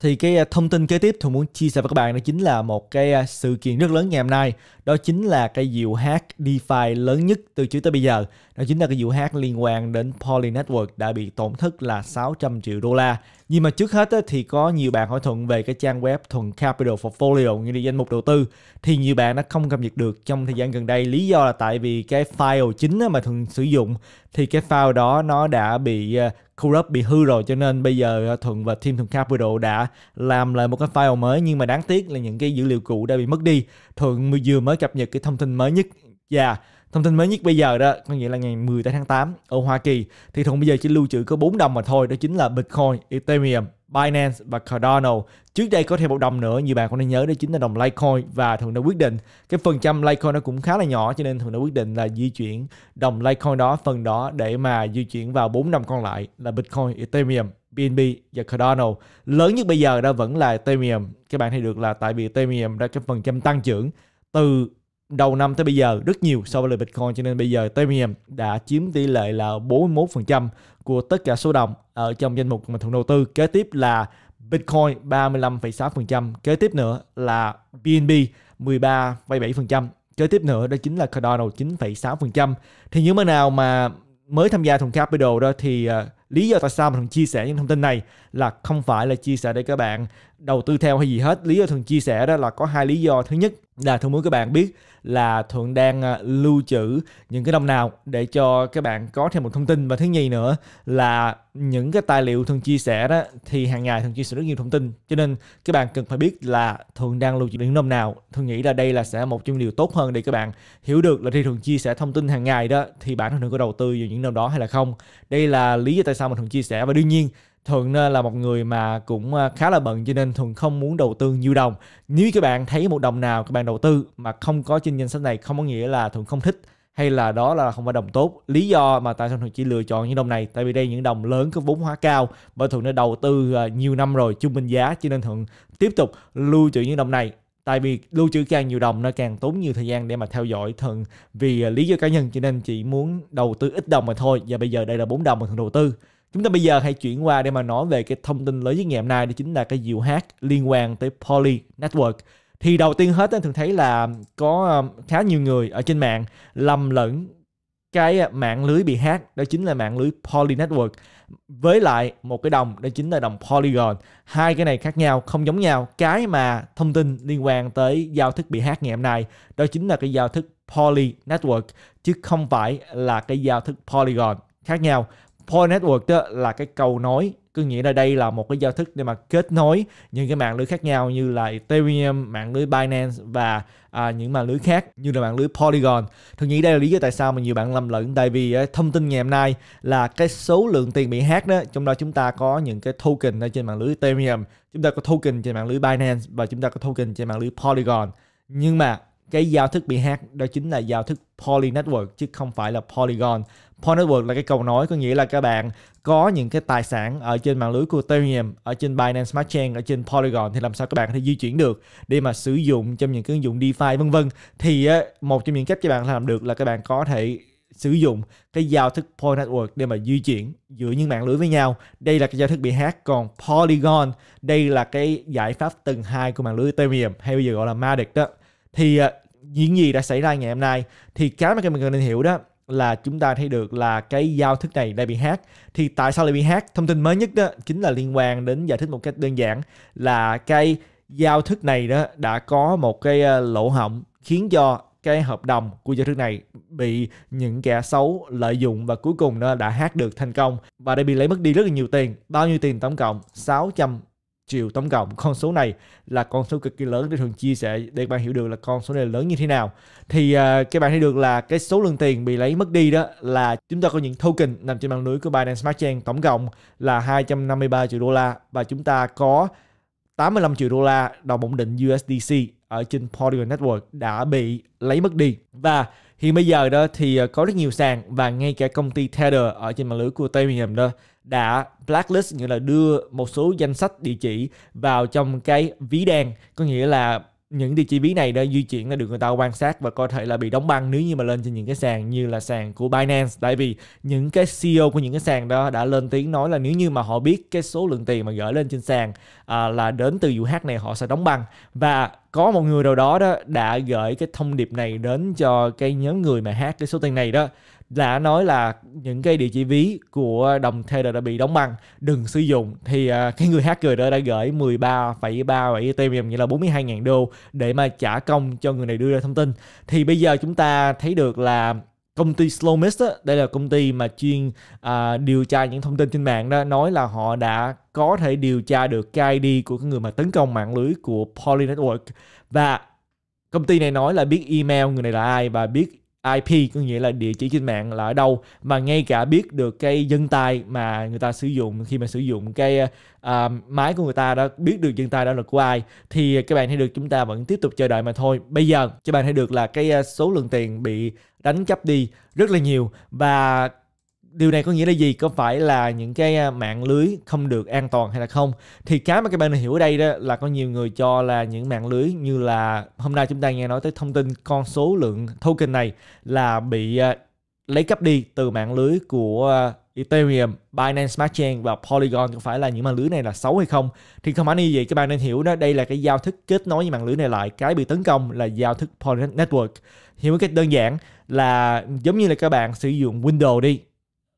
Thì cái à, thông tin kế tiếp tôi muốn chia sẻ với các bạn đó chính là một cái à, sự kiện rất lớn ngày hôm nay. Đó chính là cái vụ hack DeFi lớn nhất từ trước tới bây giờ. Đó chính là cái vụ hack liên quan đến Poly Network đã bị tổn thất là 600 triệu đô la nhưng mà trước hết thì có nhiều bạn hỏi thuận về cái trang web thuận capital portfolio như là danh mục đầu tư thì nhiều bạn nó không cập nhật được trong thời gian gần đây lý do là tại vì cái file chính mà thuận sử dụng thì cái file đó nó đã bị ờ, corrupt bị hư rồi cho nên bây giờ ờ, thuận và team thuận capital đã làm lại một cái file mới nhưng mà đáng tiếc là những cái dữ liệu cũ đã bị mất đi thuận vừa mới cập nhật cái thông tin mới nhất và dạ. yeah Thông tin mới nhất bây giờ đó, có nghĩa là ngày 10 tháng 8 ở Hoa Kỳ thì thùng bây giờ chỉ lưu trữ có 4 đồng mà thôi, đó chính là Bitcoin, Ethereum, Binance và Cardano. Trước đây có thêm một đồng nữa như bạn cũng nên nhớ đó chính là đồng Litecoin và thường đã quyết định cái phần trăm Litecoin nó cũng khá là nhỏ cho nên thường đã quyết định là di chuyển đồng Litecoin đó phần đó để mà di chuyển vào 4 đồng còn lại là Bitcoin, Ethereum, BNB và Cardano. Lớn nhất bây giờ đó vẫn là Ethereum. Các bạn thấy được là tại vì Ethereum đã cái phần trăm tăng trưởng từ đầu năm tới bây giờ rất nhiều so với lời Bitcoin cho nên bây giờ Ethereum đã chiếm tỷ lệ là 41% của tất cả số đồng ở trong danh mục mà thuận đầu tư. Kế tiếp là Bitcoin 35,6%, kế tiếp nữa là BNB 13,7%, kế tiếp nữa đó chính là Cardano 9,6%. Thì những bạn nào mà mới tham gia thùng capital đó thì uh, lý do tại sao mà thằng chia sẻ những thông tin này là không phải là chia sẻ để các bạn đầu tư theo hay gì hết lý do thường chia sẻ đó là có hai lý do thứ nhất là thường muốn các bạn biết là thuận đang à, lưu trữ những cái đồng nào để cho các bạn có thêm một thông tin và thứ nhì nữa là những cái tài liệu thường chia sẻ đó thì hàng ngày thường chia sẻ rất nhiều thông tin cho nên các bạn cần phải biết là thường đang lưu trữ những đồng nào thường nghĩ là đây là sẽ một trong điều tốt hơn để các bạn hiểu được là khi thường chia sẻ thông tin hàng ngày đó thì bạn thân thường có đầu tư vào những đồng đó hay là không đây là lý do tại sao mà thường chia sẻ và đương nhiên Thuận là một người mà cũng à, khá là bận cho nên Thuận không muốn đầu tư nhiều đồng. Nếu các bạn thấy một đồng nào các bạn đầu tư mà không có trên danh sách này không có nghĩa là Thuận không thích hay là đó là không phải đồng tốt. Lý do mà tại sao Thuận chỉ lựa chọn những đồng này tại vì đây những đồng lớn có vốn hóa cao Bởi Thuận đã đầu tư à, nhiều năm rồi trung bình giá cho nên Thuận tiếp tục lưu trữ những đồng này tại vì lưu trữ càng nhiều đồng nó càng tốn nhiều thời gian để mà theo dõi thuận vì à, lý do cá nhân cho nên chỉ muốn đầu tư ít đồng mà thôi và bây giờ đây là bốn đồng mà thuận đầu tư Chúng ta bây giờ hãy chuyển qua để mà nói về cái thông tin lớn nhất ngày hôm nay đó chính là cái diệu hát liên quan tới Poly Network. Thì đầu tiên hết anh thường thấy là có ờ, khá nhiều người ở trên mạng lầm lẫn cái ờ, mạng lưới bị hát đó chính là mạng lưới Poly Network với lại một cái đồng đó chính là đồng Polygon hai cái này khác nhau không giống nhau cái mà thông tin liên quan tới giao thức bị hát ngày hôm nay đó chính là cái giao thức Poly Network chứ không phải là cái giao thức Polygon khác nhau Point Network đó là cái cầu nối cứ nghĩa là đây là một cái giao thức để mà kết nối những cái mạng lưới khác nhau như là Ethereum, mạng lưới Binance và à, những mạng lưới khác như là mạng lưới Polygon. Tôi nghĩ đây là lý do tại sao mà nhiều bạn lầm lẫn tại vì ấy, à, thông tin ngày hôm nay là cái số lượng tiền bị hack đó, trong đó chúng ta có những cái token ở trên mạng lưới Ethereum, chúng ta có token trên mạng lưới Binance và chúng ta có token trên mạng lưới Polygon. Nhưng mà cái giao thức bị hack đó chính là giao thức Poly Network chứ không phải là Polygon. Poly Network là cái cầu nối có nghĩa là các bạn có những cái tài sản ở trên mạng lưới của Ethereum, ở trên Binance Smart Chain, ở trên Polygon thì làm sao các bạn có thể di chuyển được để mà sử dụng trong những cái ứng dụng DeFi vân vân. Thì một trong những cách các bạn làm được là các bạn có thể sử dụng cái giao thức Poly Network để mà di chuyển giữa những mạng lưới với nhau. Đây là cái giao thức bị hack. Còn Polygon, đây là cái giải pháp tầng 2 của mạng lưới Ethereum hay bây giờ gọi là MADEX đó thì à, những gì đã xảy ra ngày hôm nay thì cái mà các bạn cần nên hiểu đó là chúng ta thấy được là cái giao thức này đã bị hack thì tại sao lại bị hack thông tin mới nhất đó chính là liên quan đến giải thích một cách đơn giản là cái giao thức này đó đã có một cái à, lỗ hổng khiến cho cái hợp đồng của giao thức này bị những kẻ xấu lợi dụng và cuối cùng nó đã hát được thành công và đã bị lấy mất đi rất là nhiều tiền bao nhiêu tiền tổng cộng 600 triệu tổng cộng con số này là con số cực kỳ lớn để thường chia sẻ để bạn hiểu được là con số này lớn như thế nào thì uh, các bạn thấy được là cái số lượng tiền bị lấy mất đi đó là chúng ta có những token nằm trên mạng lưới của Binance Smart Chain tổng cộng là 253 triệu đô la và chúng ta có 85 triệu đô la đồng ổn định USDC ở trên Polygon Network đã bị lấy mất đi và hiện bây giờ đó thì ờ, có rất nhiều sàn và ngay cả công ty Tether ở trên mạng lưới của Ethereum đó đã blacklist nghĩa là đưa một số danh sách địa chỉ vào trong cái ví đen có nghĩa là những địa chỉ ví này đã di chuyển là được người ta quan sát và có thể là bị đóng băng nếu như mà lên trên những cái sàn như là sàn của Binance tại vì những cái CEO của những cái sàn đó đã lên tiếng nói là nếu như mà họ biết cái số lượng tiền mà gửi lên trên sàn à, là đến từ vụ hack này họ sẽ đóng băng và có một người nào đó đó đã gửi cái thông điệp này đến cho cái nhóm người mà hát cái số tiền này đó đã nói là những cái địa chỉ ví của đồng Tether đã bị đóng băng, đừng sử dụng thì uh, cái người hacker đó đã gửi 13,37 Ethereum nghĩa là 42.000 đô để mà trả công cho người này đưa ra thông tin. Thì bây giờ chúng ta thấy được là công ty Slowmist đây là công ty mà chuyên à, điều tra những thông tin trên mạng đó nói là họ đã có thể điều tra được cái ID của cái người mà tấn công mạng lưới của Poly Network và công ty này nói là biết email người này là ai và biết IP có nghĩa là địa chỉ trên mạng là ở đâu mà ngay cả biết được cái dân tài mà người ta sử dụng khi mà sử dụng cái uh, máy của người ta đó biết được dân tài đó là của ai thì các bạn thấy được chúng ta vẫn tiếp tục chờ đợi mà thôi bây giờ các bạn thấy được là cái à, số lượng tiền bị đánh cắp đi rất là nhiều và điều này có nghĩa là gì có phải là những cái à, mạng lưới không được an toàn hay là không thì cái mà các bạn hiểu ở đây đó là có nhiều người cho là những mạng lưới như là hôm nay chúng ta nghe nói tới thông tin con số lượng token này là bị à, lấy cắp đi từ mạng lưới của à, Ethereum, Binance Smart Chain và Polygon có phải là những mạng lưới này là xấu hay không? Thì không phải như vậy các bạn nên hiểu đó, đây là cái giao thức kết nối với mạng lưới này lại, cái bị tấn công là giao thức polygon Network. Hiểu một cách đơn giản là giống như là các bạn sử dụng Windows đi,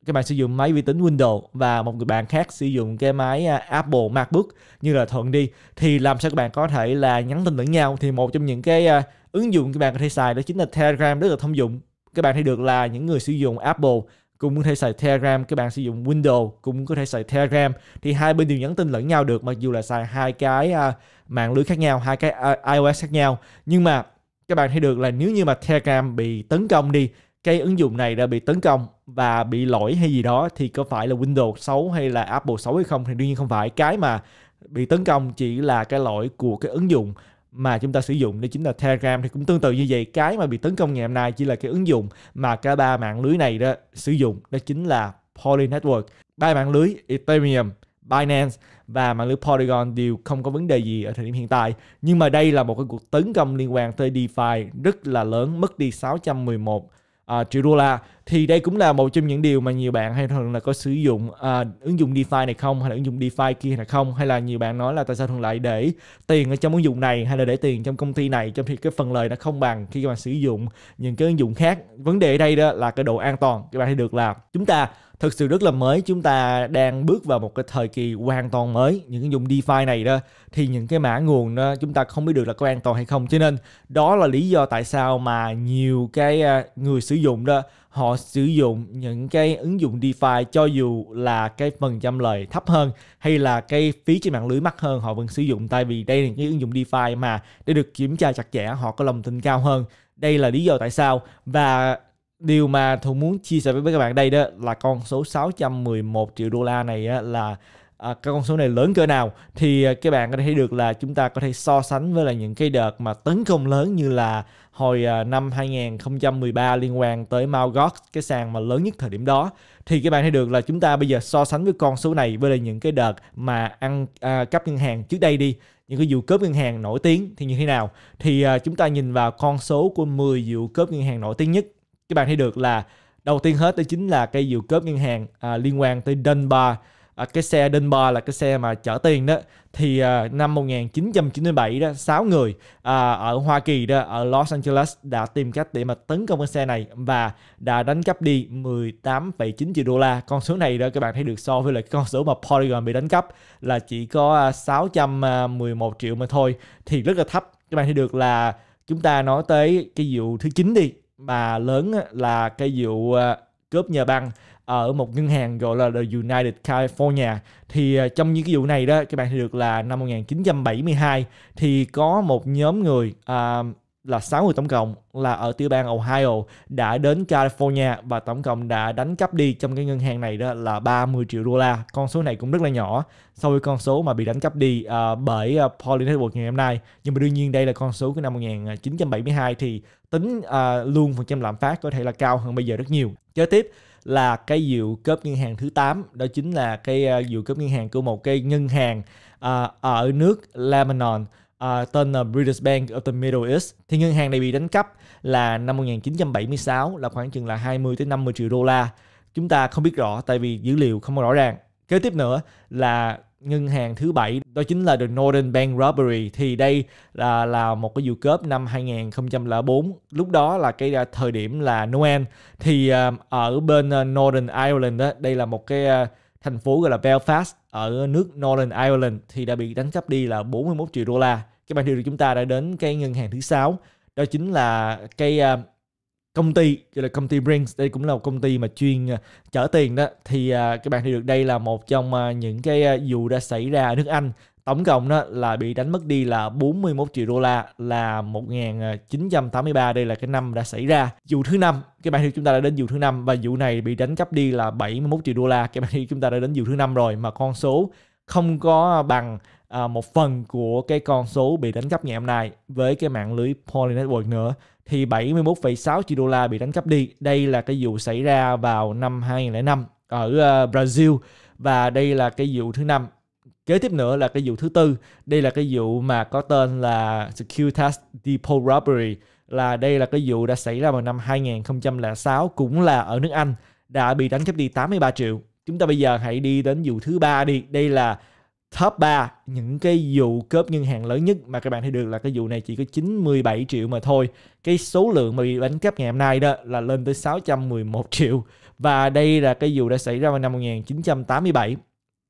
các bạn sử dụng máy vi tính Windows và một người bạn khác sử dụng cái máy à, Apple MacBook như là thuận đi thì làm sao các bạn có thể là nhắn tin lẫn nhau thì một trong những cái à, ứng dụng các bạn có thể xài đó chính là Telegram rất là thông dụng các bạn thấy được là những người sử dụng Apple cũng có thể xài Telegram, các bạn sử dụng Windows cũng có thể xài Telegram thì hai bên đều nhắn tin lẫn nhau được mặc dù là xài hai cái à, mạng lưới khác nhau, hai cái iOS khác nhau nhưng mà các bạn thấy được là nếu như mà Telegram bị tấn công đi cái ứng dụng này đã bị tấn công và bị lỗi hay gì đó thì có phải là Windows xấu hay là Apple xấu hay không thì đương nhiên không phải cái mà bị tấn công chỉ là cái lỗi của cái ứng dụng mà chúng ta sử dụng đó chính là Telegram thì cũng tương tự như vậy cái mà bị tấn công ngày hôm nay chỉ là cái ứng dụng mà cả ba mạng lưới này đó sử dụng đó chính là Poly Network ba mạng lưới Ethereum Binance và mạng lưới Polygon đều không có vấn đề gì ở thời điểm hiện tại. Nhưng mà đây là một cái cuộc tấn công liên quan tới DeFi rất là lớn, mất đi 611 uh, triệu đô la thì đây cũng là một trong những điều mà nhiều bạn hay thường là có sử dụng uh, ứng dụng DeFi này không hay là ứng dụng DeFi kia này không hay là nhiều bạn nói là tại sao thường lại để tiền ở trong ứng dụng này hay là để tiền trong công ty này trong khi cái phần lời nó không bằng khi các bạn sử dụng những cái ứng dụng khác vấn đề ở đây đó là cái độ an toàn các bạn thấy được là chúng ta thực sự rất là mới chúng ta đang bước vào một cái thời kỳ hoàn toàn mới những cái dùng DeFi này đó thì những cái mã nguồn đó, chúng ta không biết được là có an toàn hay không cho nên đó là lý do tại sao mà nhiều cái à, người sử dụng đó họ sử dụng những cái ứng dụng DeFi cho dù là cái phần trăm lời thấp hơn hay là cái phí trên mạng lưới mắc hơn họ vẫn sử dụng tại vì đây là những cái ứng dụng DeFi mà để được kiểm tra chặt chẽ họ có lòng tin cao hơn đây là lý do tại sao và điều mà Thuận muốn chia sẻ với các bạn đây đó là con số 611 triệu đô la này á, là à, cái con số này lớn cỡ nào thì à, các bạn có thể thấy được là chúng ta có thể so sánh với là những cái đợt mà tấn công lớn như là hồi à, năm 2013 liên quan tới Malgox cái sàn mà lớn nhất thời điểm đó thì các bạn thấy được là chúng ta bây giờ so sánh với con số này với là những cái đợt mà ăn à, cắp ngân hàng trước đây đi những cái vụ cướp ngân hàng nổi tiếng thì như thế nào thì à, chúng ta nhìn vào con số của 10 vụ cướp ngân hàng nổi tiếng nhất các bạn thấy được là đầu tiên hết đó chính là cây diều cớp ngân hàng à, liên quan tới Dunbar à, cái xe Dunbar là cái xe mà chở tiền đó thì à, năm 1997 đó 6 người à, ở Hoa Kỳ đó ở Los Angeles đã tìm cách để mà tấn công cái xe này và đã đánh cắp đi 18,9 triệu đô la con số này đó các bạn thấy được so với lại con số mà Polygon bị đánh cắp là chỉ có 611 à, triệu mà thôi thì rất là thấp các bạn thấy được là chúng ta nói tới cái vụ thứ chín đi mà lớn là cái vụ ờ, cướp nhà băng ở một ngân hàng gọi là The United California thì ờ, trong những cái vụ này đó các bạn thấy được là năm 1972 thì có một nhóm người uh, là 6 người tổng cộng là ở tiểu bang Ohio đã đến California và tổng cộng đã đánh cắp đi trong cái ngân hàng này đó là 30 triệu đô la. Con số này cũng rất là nhỏ so với con số mà bị đánh cắp đi uh, bởi uh, Pauline Edwards ngày hôm nay. Nhưng mà đương nhiên đây là con số của năm 1972 thì tính uh, luôn phần trăm lạm phát có thể là cao hơn bây giờ rất nhiều. Kế tiếp là cái dự cấp ngân hàng thứ 8 đó chính là cái uh, dự cấp ngân hàng của một cái ngân hàng uh, ở nước Lebanon uh, tên là British Bank of the Middle East thì ngân hàng này bị đánh cắp là năm 1976 là khoảng chừng là 20 tới 50 triệu đô la. Chúng ta không biết rõ tại vì dữ liệu không rõ ràng. Kế tiếp nữa là ngân hàng thứ bảy đó chính là The Northern Bank Robbery thì đây là là một cái vụ cướp năm 2004 lúc đó là cái à, thời điểm là Noel thì à, ở bên à, Northern Ireland đó đây là một cái thành phố gọi là Belfast ở nước Northern Ireland thì đã bị đánh cắp đi là 41 triệu đô la. Cái bản điều chúng ta đã đến cái ngân hàng thứ sáu đó chính là cái à, công ty gọi là công ty Brinks đây cũng là một công ty mà chuyên à, chở tiền đó thì các bạn thấy được đây là một trong à, những cái vụ đã xảy ra ở nước Anh Tổng cộng đó là bị đánh mất đi là 41 triệu đô la là 1983 đây là cái năm đã xảy ra. Dù thứ năm cái bạn hiệu chúng ta đã đến vụ thứ năm và vụ này bị đánh cắp đi là 71 triệu đô la. Cái bạn hiệu chúng ta đã đến vụ thứ năm rồi mà con số không có bằng à, một phần của cái con số bị đánh cắp ngày hôm nay với cái mạng lưới Poly Network nữa thì 71,6 triệu đô la bị đánh cắp đi. Đây là cái vụ xảy ra vào năm 2005 ở à, Brazil và đây là cái vụ thứ năm Kế tiếp nữa là cái vụ thứ tư, đây là cái vụ mà có tên là Securitas Depot Robbery, là đây là cái vụ đã xảy ra vào năm 2006 cũng là ở nước Anh đã bị đánh cắp đi 83 triệu. Chúng ta bây giờ hãy đi đến vụ thứ ba đi. Đây là top 3 những cái vụ cướp ngân hàng lớn nhất mà các bạn thấy được là cái vụ này chỉ có 97 triệu mà thôi. Cái số lượng mà bị đánh cắp ngày hôm nay đó là lên tới 611 triệu. Và đây là cái vụ đã xảy ra vào năm 1987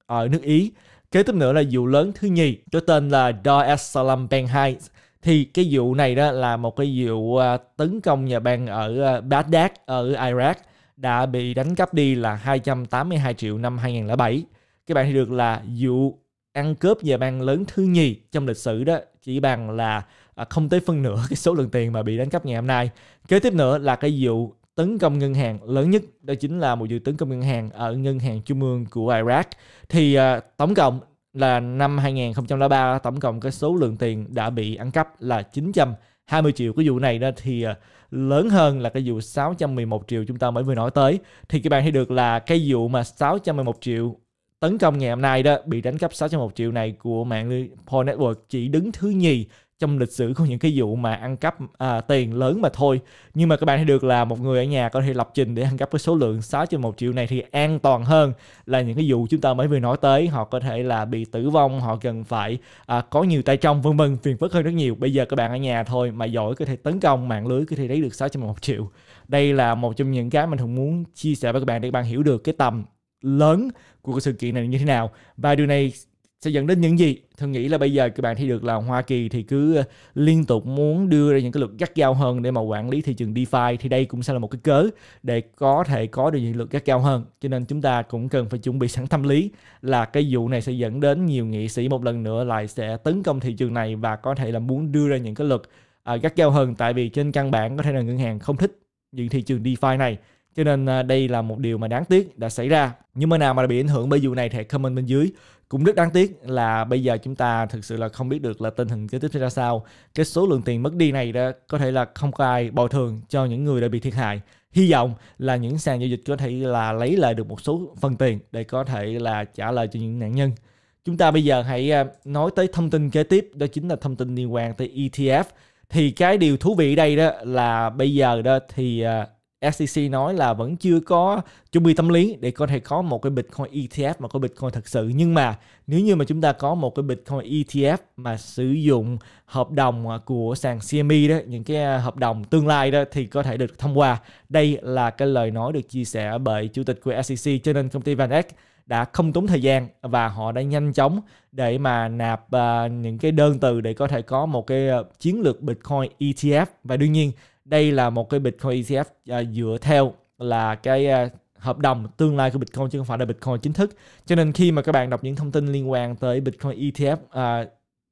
ở nước Ý Kế tiếp nữa là vụ lớn thứ nhì có tên là Dar es Salaam Bank Heights thì cái vụ này đó là một cái vụ à, tấn công nhà bang ở à, Baghdad ở Iraq đã bị đánh cắp đi là 282 triệu năm 2007. Các bạn thì được là vụ ăn cướp nhà bang lớn thứ nhì trong lịch sử đó chỉ bằng là à, không tới phân nửa cái số lượng tiền mà bị đánh cắp ngày hôm nay. Kế tiếp nữa là cái vụ tấn công ngân hàng lớn nhất đó chính là một vụ tấn công ngân hàng ở ngân hàng trung ương của Iraq thì uh, tổng cộng là năm 2003 tổng cộng cái số lượng tiền đã bị ăn cắp là 920 triệu cái vụ này đó thì uh, lớn hơn là cái vụ 611 triệu chúng ta mới vừa nói tới thì các bạn thấy được là cái vụ mà 611 triệu tấn công ngày hôm nay đó bị đánh cắp 601 triệu này của mạng lưới Paul Network chỉ đứng thứ nhì trong lịch sử có những cái vụ mà ăn cắp à, tiền lớn mà thôi nhưng mà các bạn thấy được là một người ở nhà có thể lập trình để ăn cắp cái số lượng 6 trên một triệu này thì an toàn hơn là những cái vụ chúng ta mới vừa nói tới họ có thể là bị tử vong họ cần phải à, có nhiều tay trong vân vân phiền phức hơn rất nhiều bây giờ các bạn ở nhà thôi mà giỏi có thể tấn công mạng lưới có thể lấy được 6 trên một triệu đây là một trong những cái mình thường muốn chia sẻ với các bạn để các bạn hiểu được cái tầm lớn của cái sự kiện này như thế nào và điều này sẽ dẫn đến những gì thường nghĩ là bây giờ các bạn thấy được là Hoa Kỳ thì cứ ờ, liên tục muốn đưa ra những cái luật gắt gao hơn để mà quản lý thị trường DeFi thì đây cũng sẽ là một cái cớ để có thể có được những luật gắt gao hơn cho nên chúng ta cũng cần phải chuẩn bị sẵn tâm lý là cái vụ này sẽ dẫn đến nhiều nghị sĩ một lần nữa lại sẽ tấn công thị trường này và có thể là muốn đưa ra những cái luật à, gắt gao hơn tại vì trên căn bản có thể là ngân hàng không thích những thị trường DeFi này cho nên à, đây là một điều mà đáng tiếc đã xảy ra nhưng mà nào mà bị ảnh hưởng bởi vụ này thì comment bên dưới cũng rất đáng tiếc là bây giờ chúng ta thực sự là không biết được là tình hình kế tiếp sẽ ra sao cái số lượng tiền mất đi này đó có thể là không có ai bồi thường cho những người đã bị thiệt hại hy vọng là những sàn giao dịch có thể là lấy lại được một số phần tiền để có thể là trả lời cho những nạn nhân chúng ta bây giờ hãy à, nói tới thông tin kế tiếp đó chính là thông tin liên quan tới ETF thì cái điều thú vị đây đó là bây giờ đó thì à, SEC nói là vẫn chưa có chuẩn bị tâm lý để có thể có một cái Bitcoin ETF mà có Bitcoin thật sự nhưng mà nếu như mà chúng ta có một cái Bitcoin ETF mà sử dụng hợp đồng của sàn CME đó những cái à, hợp đồng tương lai đó thì có thể được thông qua đây là cái lời nói được chia sẻ bởi chủ tịch của SEC cho nên công ty VanEck đã không tốn thời gian và họ đã nhanh chóng để mà nạp uh, những cái đơn từ để có thể có một cái à, chiến lược Bitcoin ETF và đương nhiên đây là một cái Bitcoin ETF à, dựa theo là cái à, hợp đồng tương lai của Bitcoin chứ không phải là Bitcoin chính thức. Cho nên khi mà các bạn đọc những thông tin liên quan tới Bitcoin ETF, à,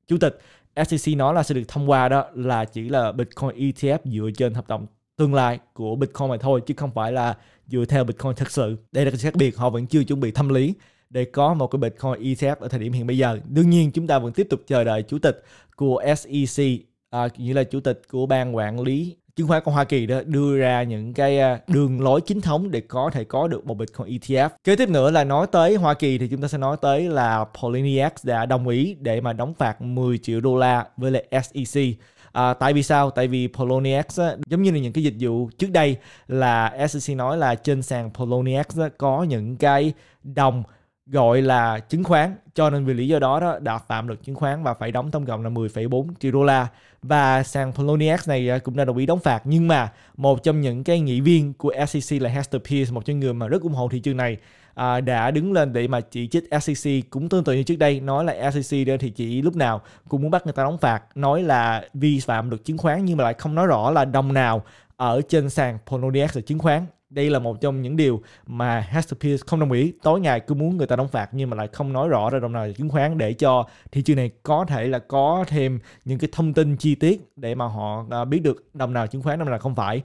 chủ tịch SEC nói là sẽ được thông qua đó là chỉ là Bitcoin ETF dựa trên hợp đồng tương lai của Bitcoin mà thôi chứ không phải là dựa theo Bitcoin thật sự. Đây là cái khác biệt họ vẫn chưa chuẩn bị tâm lý để có một cái Bitcoin ETF ở thời điểm hiện bây giờ. Đương nhiên chúng ta vẫn tiếp tục chờ đợi chủ tịch của SEC, à, như là chủ tịch của ban quản lý chứng khoán của Hoa Kỳ đó đưa ra những cái à, đường lối chính thống để có thể có được một Bitcoin ETF. Kế tiếp nữa là nói tới Hoa Kỳ thì chúng ta sẽ nói tới là Poloniex đã đồng ý để mà đóng phạt 10 triệu đô la với lại SEC. À, tại vì sao? Tại vì Poloniex á, giống như là những cái dịch vụ trước đây là SEC nói là trên sàn Poloniex á, có những cái đồng gọi là chứng khoán cho nên vì lý do đó đó đã phạm luật chứng khoán và phải đóng tổng cộng là 10,4 triệu đô la và sàn Poloniex này à, cũng đã đồng ý đóng phạt nhưng mà một trong những cái nghị viên của SEC là Hester Pierce một trong người mà rất ủng hộ thị trường này à, đã đứng lên để mà chỉ trích SEC cũng tương tự như trước đây nói là SEC đó thì chỉ lúc nào cũng muốn bắt người ta đóng phạt nói là vi phạm luật chứng khoán nhưng mà lại không nói rõ là đồng nào ở trên sàn Poloniex là chứng khoán đây là một trong những điều mà Hasterpeer không đồng ý tối ngày cứ muốn người ta đóng phạt nhưng mà lại không nói rõ ra đồng nào chứng khoán để cho thị trường này có thể là có thêm những cái thông tin chi tiết để mà họ à, biết được đồng nào chứng khoán đồng nào không phải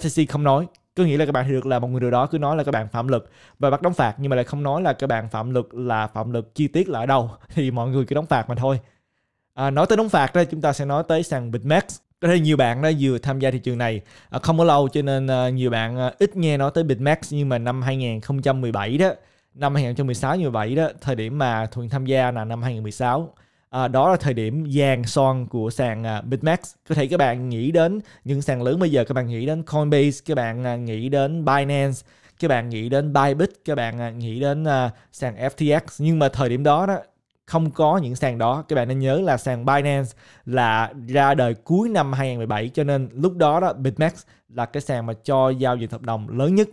SEC không nói cứ nghĩ là các bạn được là một người điều đó cứ nói là các bạn phạm luật và bắt đóng phạt nhưng mà lại không nói là các bạn phạm luật là phạm luật chi tiết là ở đâu thì mọi người cứ đóng phạt mà thôi à, nói tới đóng phạt đây chúng ta sẽ nói tới sàn Bitmax có thể nhiều bạn đã vừa tham gia thị trường này à, không có lâu cho nên à, nhiều bạn à, ít nghe nói tới Bitmax nhưng mà năm 2017 đó năm 2016 như vậy đó thời điểm mà Thuận tham gia là năm 2016 à, đó là thời điểm vàng son của sàn uh, Bitmax có thể các bạn nghĩ đến những sàn lớn bây giờ các bạn nghĩ đến Coinbase các bạn uh, nghĩ đến Binance các bạn nghĩ đến Bybit các bạn uh, nghĩ đến uh, sàn FTX nhưng mà thời điểm đó đó không có những sàn đó các bạn nên nhớ là sàn Binance là ra đời cuối năm 2017 cho nên lúc đó đó BitMax là cái sàn mà cho giao dịch hợp đồng lớn nhất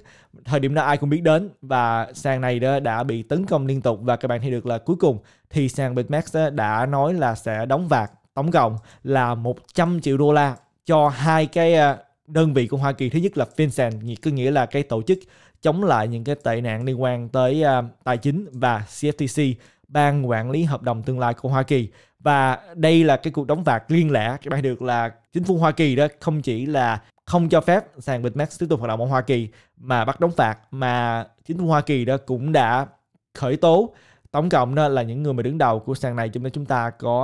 thời điểm đó ai cũng biết đến và sàn này đó đã bị tấn công liên tục và các bạn thấy được là cuối cùng thì sàn BitMax đã nói là sẽ đóng vạc tổng cộng là 100 triệu đô la cho hai cái ờ, đơn vị của Hoa Kỳ thứ nhất là FinCEN có nghĩa là cái tổ chức chống lại những cái tệ nạn liên quan tới uh, tài chính và CFTC ban quản lý hợp đồng tương lai của Hoa Kỳ và đây là cái cuộc đóng phạt riêng lẻ các bạn được là chính phủ Hoa Kỳ đó không chỉ là không cho phép sàn BitMax tiếp tục hoạt động ở Hoa Kỳ mà bắt đóng phạt mà chính phủ Hoa Kỳ đó cũng đã khởi tố tổng cộng đó là những người mà đứng đầu của sàn này chúng ta chúng ta có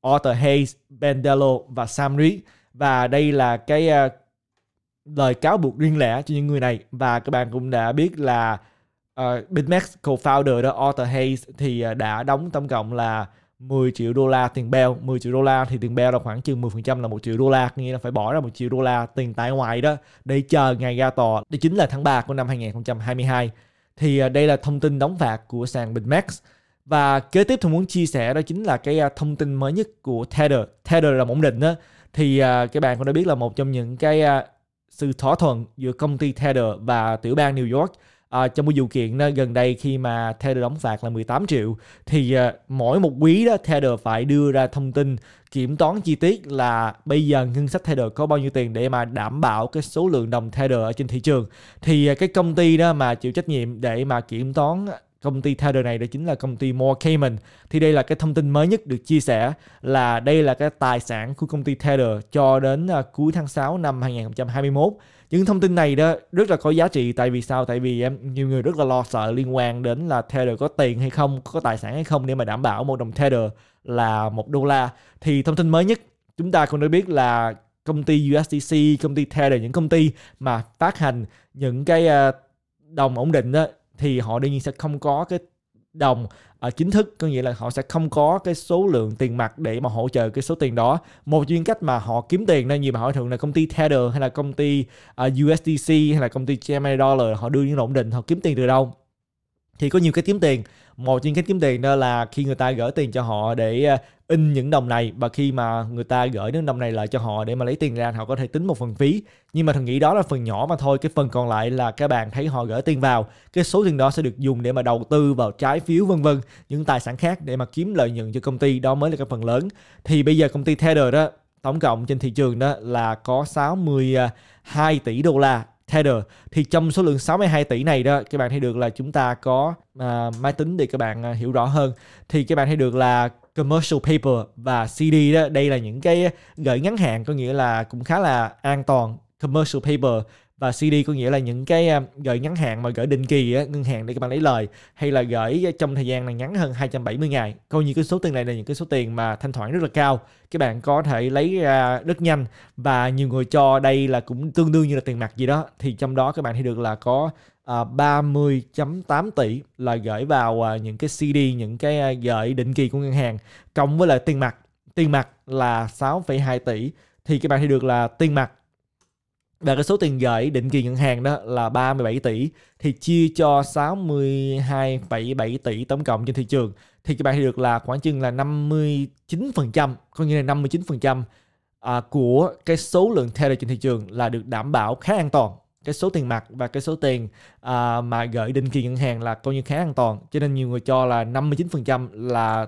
uh, Arthur Hayes, Ben Bendello và Sam Reed và đây là cái uh, lời cáo buộc riêng lẻ cho những người này và các bạn cũng đã biết là uh, ờ, BitMEX co-founder đó Arthur Hayes thì ờ, đã đóng tổng cộng là 10 triệu đô la tiền bail 10 triệu đô la thì tiền bail là khoảng chừng 10% là 1 triệu đô la nghĩa là phải bỏ ra 1 triệu đô la tiền tại ngoại đó để chờ ngày ra tòa đây chính là tháng 3 của năm 2022 thì ờ, đây là thông tin đóng phạt của sàn BitMEX và kế tiếp tôi muốn chia sẻ đó chính là cái thông tin mới nhất của Tether Tether là ổn định đó thì các bạn cũng đã biết là một trong những cái sự thỏa thuận giữa công ty Tether và tiểu bang New York à, trong cái điều kiện đó, gần đây khi mà Tether đóng phạt là 18 triệu thì à, mỗi một quý đó Tether phải đưa ra thông tin kiểm toán chi tiết là bây giờ ngân sách Tether có bao nhiêu tiền để mà đảm bảo cái số lượng đồng Tether ở trên thị trường thì à, cái công ty đó mà chịu trách nhiệm để mà kiểm toán công ty Tether này đó chính là công ty More Cayman thì đây là cái thông tin mới nhất được chia sẻ là đây là cái tài sản của công ty Tether cho đến à, cuối tháng 6 năm 2021 những thông tin này đó rất là có giá trị tại vì sao tại vì em à, nhiều người rất là lo sợ liên quan đến là Tether có tiền hay không có tài sản hay không để mà đảm bảo một đồng Tether là một đô la thì thông tin mới nhất chúng ta cũng đã biết là công ty USDC, công ty Tether những công ty mà phát hành những cái à, đồng ổn định đó, thì họ đương nhiên sẽ không có cái đồng ở à, chính thức có nghĩa là họ sẽ không có cái số lượng tiền mặt để mà hỗ trợ cái số tiền đó một chuyên cách mà họ kiếm tiền nên nhiều mà họ thường là công ty Tether hay là công ty à, USDC hay là công ty Gemini Dollar họ đưa những ổn định họ kiếm tiền từ đâu thì có nhiều cái kiếm tiền một trong cách kiếm tiền đó là khi người ta gửi tiền cho họ để à, in những đồng này và khi mà người ta gửi những đồng này lại cho họ để mà lấy tiền ra họ có thể tính một phần phí nhưng mà thằng nghĩ đó là phần nhỏ mà thôi cái phần còn lại là các bạn thấy họ gửi tiền vào cái số tiền đó sẽ được dùng để mà đầu tư vào trái phiếu vân vân những tài sản khác để mà kiếm lợi nhuận cho công ty đó mới là cái phần lớn thì bây giờ công ty Tether đó tổng cộng trên thị trường đó là có 62 tỷ đô la Tether thì trong số lượng 62 tỷ này đó các bạn thấy được là chúng ta có uh, máy tính để các bạn uh, hiểu rõ hơn thì các bạn thấy được là commercial paper và CD đó đây là những cái gửi ngắn hạn có nghĩa là cũng khá là an toàn commercial paper và CD có nghĩa là những cái à, gửi ngắn hạn mà gửi định kỳ á, ngân hàng để các bạn lấy lời hay là gửi trong thời gian là ngắn hơn 270 ngày coi như cái số tiền này là những cái số tiền mà thanh khoản rất là cao các bạn có thể lấy ra rất nhanh và nhiều người cho đây là cũng tương đương như là tiền mặt gì đó thì trong đó các bạn thấy được là có À, 30.8 tỷ là gửi vào à, những cái CD, những cái à, gửi định kỳ của ngân hàng cộng với lại tiền mặt. Tiền mặt là 6,2 tỷ thì các bạn thấy được là tiền mặt và cái số tiền gửi định kỳ ngân hàng đó là 37 tỷ thì chia cho 62,7 tỷ tổng cộng trên thị trường thì các bạn được là khoảng chừng là 59% coi như là 59% à, của cái số lượng tether trên thị trường là được đảm bảo khá an toàn cái số tiền mặt và cái số tiền à, mà gửi định kỳ ngân hàng là coi như khá an toàn cho nên nhiều người cho là 59% là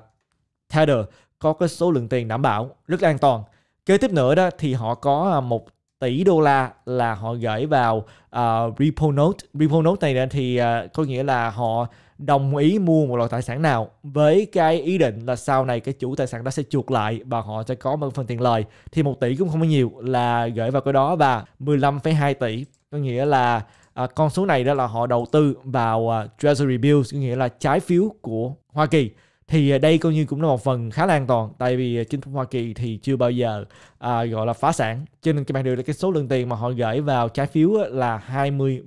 tether có cái số lượng tiền đảm bảo rất là an toàn kế tiếp nữa đó thì họ có một tỷ đô la là họ gửi vào uh, repo note. Repo note này thì uh, có nghĩa là họ đồng ý mua một loại tài sản nào với cái ý định là sau này cái chủ tài sản đó sẽ chuộc lại và họ sẽ có một phần tiền lời thì một tỷ cũng không có nhiều là gửi vào cái đó và 15,2 tỷ có nghĩa là à, con số này đó là họ đầu tư vào uh, Treasury Bills có nghĩa là trái phiếu của Hoa Kỳ thì à, đây coi như cũng là một phần khá là an toàn tại vì à, chính phủ Hoa Kỳ thì chưa bao giờ à, gọi là phá sản cho nên các bạn đều là cái số lượng tiền mà họ gửi vào trái phiếu là 24%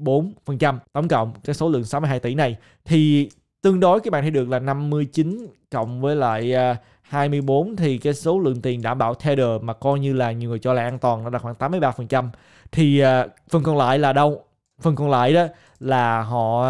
tổng cộng cái số lượng 62 tỷ này thì tương đối các bạn thấy được là 59 cộng với lại à, 24 thì cái số lượng tiền đảm bảo Tether mà coi như là nhiều người cho là an toàn nó là khoảng 83%. Thì à, phần còn lại là đâu? Phần còn lại đó là họ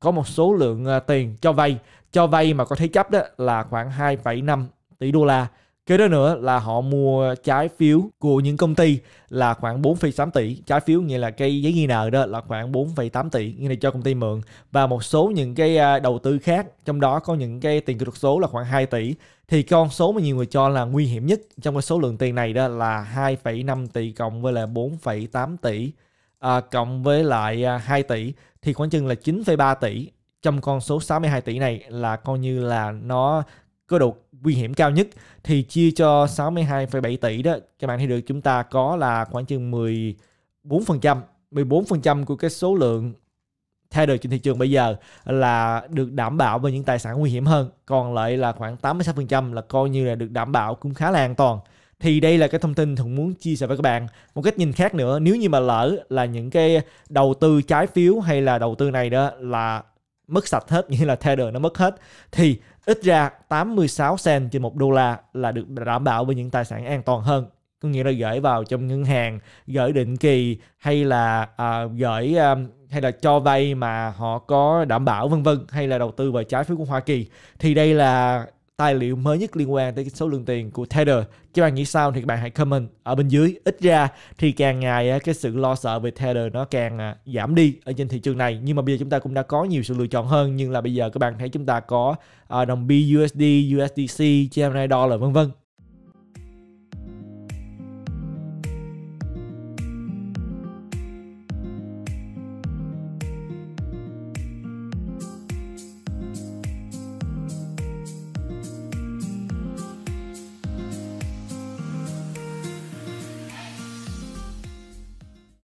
có một số lượng à, tiền cho vay cho vay mà có thế chấp đó là khoảng 2,5 tỷ đô la. Kế đó nữa là họ mua trái phiếu của những công ty là khoảng 4,8 tỷ. Trái phiếu nghĩa là cái giấy ghi nợ đó là khoảng 4,8 tỷ nghĩa là cho công ty mượn và một số những cái à, đầu tư khác trong đó có những cái tiền kỹ thuật số là khoảng 2 tỷ. Thì con số mà nhiều người cho là nguy hiểm nhất trong cái số lượng tiền này đó là 2,5 tỷ cộng với là 4,8 tỷ à, cộng với lại 2 à, tỷ thì khoảng chừng là 9,3 tỷ trong con số 62 tỷ này là coi như là nó có độ nguy hiểm cao nhất thì chia cho 62,7 tỷ đó các bạn thấy được chúng ta có là khoảng chừng 14% 14% của cái số lượng thay đổi trên thị trường bây giờ là được đảm bảo bởi những tài sản nguy hiểm hơn còn lại là khoảng 86% là coi như là được đảm bảo cũng khá là an toàn thì đây là cái thông tin thuận muốn chia sẻ với các bạn một cách nhìn khác nữa nếu như mà lỡ là những cái đầu tư trái phiếu hay là đầu tư này đó là mất sạch hết như là Tether nó mất hết thì ít ra 86 cent trên một đô la là được đảm bảo với những tài sản an toàn hơn có nghĩa là gửi vào trong ngân hàng gửi định kỳ hay là à, gửi à, hay là cho vay mà họ có đảm bảo vân vân hay là đầu tư vào trái phiếu của Hoa Kỳ thì đây là tài liệu mới nhất liên quan tới số lượng tiền của Tether. Các bạn nghĩ sao thì các bạn hãy comment ở bên dưới. Ít ra thì càng ngày cái sự lo sợ về Tether nó càng à, giảm đi ở trên thị trường này. Nhưng mà bây giờ chúng ta cũng đã có nhiều sự lựa chọn hơn. Nhưng là bây giờ các bạn thấy chúng ta có à, đồng BUSD, USDC, Gemini Dollar vân vân